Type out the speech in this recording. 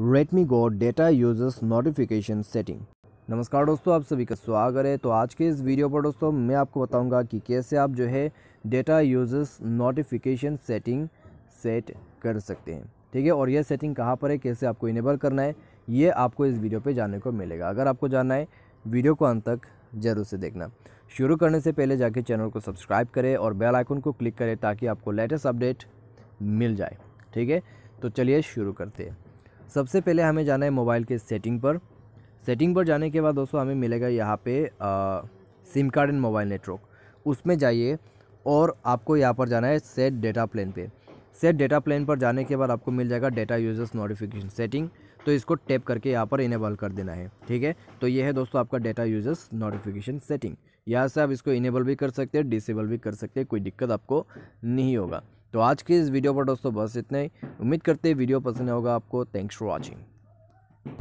Redmi go data users notification setting नमस्कार दोस्तों आप सभी का स्वागत है तो आज के इस वीडियो पर दोस्तों मैं आपको बताऊंगा कि कैसे आप जो है data users notification setting set कर सकते हैं ठीक है और यह सेटिंग कहाँ पर है कैसे आपको इनेबल करना है ये आपको इस वीडियो पर जानने को मिलेगा अगर आपको जानना है वीडियो को अंत तक जरूर से देखना शुरू करने से पहले जाके चैनल को सब्सक्राइब करें और बेल आइकन को क्लिक करें ताकि आपको लेटेस्ट अपडेट मिल जाए ठीक है तो चलिए शुरू करते हैं सबसे पहले हमें जाना है मोबाइल के सेटिंग पर सेटिंग पर जाने के बाद दोस्तों हमें मिलेगा यहाँ पे SIM card and mobile network उसमें जाइए और आपको यहाँ पर जाना है सेट डेटा प्लान पे सेट डेटा प्लान पर जाने के बाद आपको मिल जाएगा डेटा यूजर्स नोटिफिकेशन सेटिंग तो इसको टैप करके यहाँ पर इनेबल कर देना है ठीक है तो ये है दोस्तों आपका डेटा यूजर्स नोटिफिकेशन सेटिंग यहाँ से आप इसको इनेबल भी कर सकते हैं डिसेबल भी कर सकते हैं कोई दिक्कत आपको नहीं होगा तो आज के इस वीडियो पर दोस्तों बस इतना ही उम्मीद करते हैं वीडियो पसंद होगा आपको थैंक्स फॉर वॉचिंग